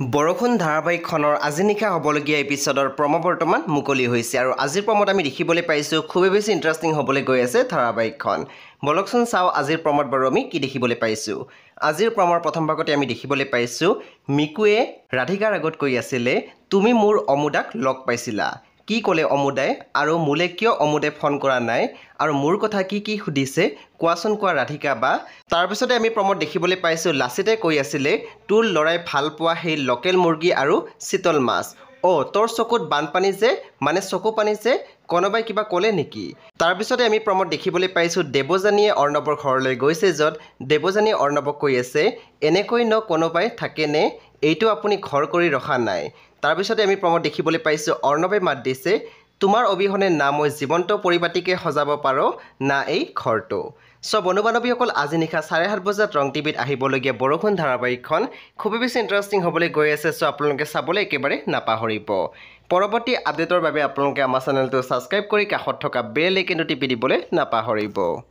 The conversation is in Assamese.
বৰষুণ ধাৰাবাহিকখনৰ আজি নিশা হ'বলগীয়া এপিছ'ডৰ প্ৰম বৰ্তমান মুকলি হৈছে আৰু আজিৰ প্ৰমত আমি দেখিবলৈ পাইছোঁ খুবেই বেছি ইণ্টাৰেষ্টিং হ'বলৈ গৈ আছে ধাৰাবাহিকখন বলকচোন চাওঁ আজিৰ প্ৰমত বাৰু আমি কি দেখিবলৈ পাইছোঁ আজিৰ প্ৰমৰ প্ৰথম ভাগতে আমি দেখিবলৈ পাইছোঁ মিকুৱে ৰাধিকাৰ আগত কৈ আছিলে তুমি মোৰ অমুদাক লগ পাইছিলা কি ক'লে অমুদাই আৰু মোলে কিয় অমুদে ফোন কৰা নাই আৰু মোৰ কথা কি কি সুধিছে কোৱাচোন কোৱা ৰাধিকা বা তাৰপিছতে আমি প্ৰমোদ দেখিবলৈ পাইছোঁ লাচিতে কৈ আছিলে তোৰ ল'ৰাই ভাল পোৱা সেই লোকেল মুৰ্গী আৰু চিতল মাছ অ' তোৰ চকুত বানপানী যে মানে চকু পানী যে কোনোবাই কিবা ক'লে নেকি তাৰপিছতে আমি প্ৰমত দেখিবলৈ পাইছোঁ দেৱজানীয়ে অৰ্ণৱৰ ঘৰলৈ গৈছে য'ত দেৱজানীয়ে অৰ্ণৱক কৈ আছে এনেকৈ ন কোনোবাই থাকেনে এইটো আপুনি ঘৰ কৰি ৰখা নাই তাৰপিছতে আমি প্ৰমত দেখিবলৈ পাইছোঁ অৰ্ণৱে মাত দিছে তোমাৰ অবিহনে না মই জীৱন্ত পৰিপাটিকে সজাব পাৰোঁ না এই ঘৰটো চ বন্ধু বান্ধৱীসকল আজি নিশা চাৰে সাত বজাত ৰং টিভিত আহিবলগীয়া বৰষুণ ধাৰাবাহিকখন খুবেই বেছি ইণ্টাৰেষ্টিং হ'বলৈ গৈ আছে চ' আপোনালোকে চাবলৈ একেবাৰে নাপাহৰিব পৰৱৰ্তী আপডেটৰ বাবে আপোনালোকে আমাৰ চেনেলটো ছাবস্ক্ৰাইব কৰি কাষত থকা বেল এই টিপি দিবলৈ নাপাহৰিব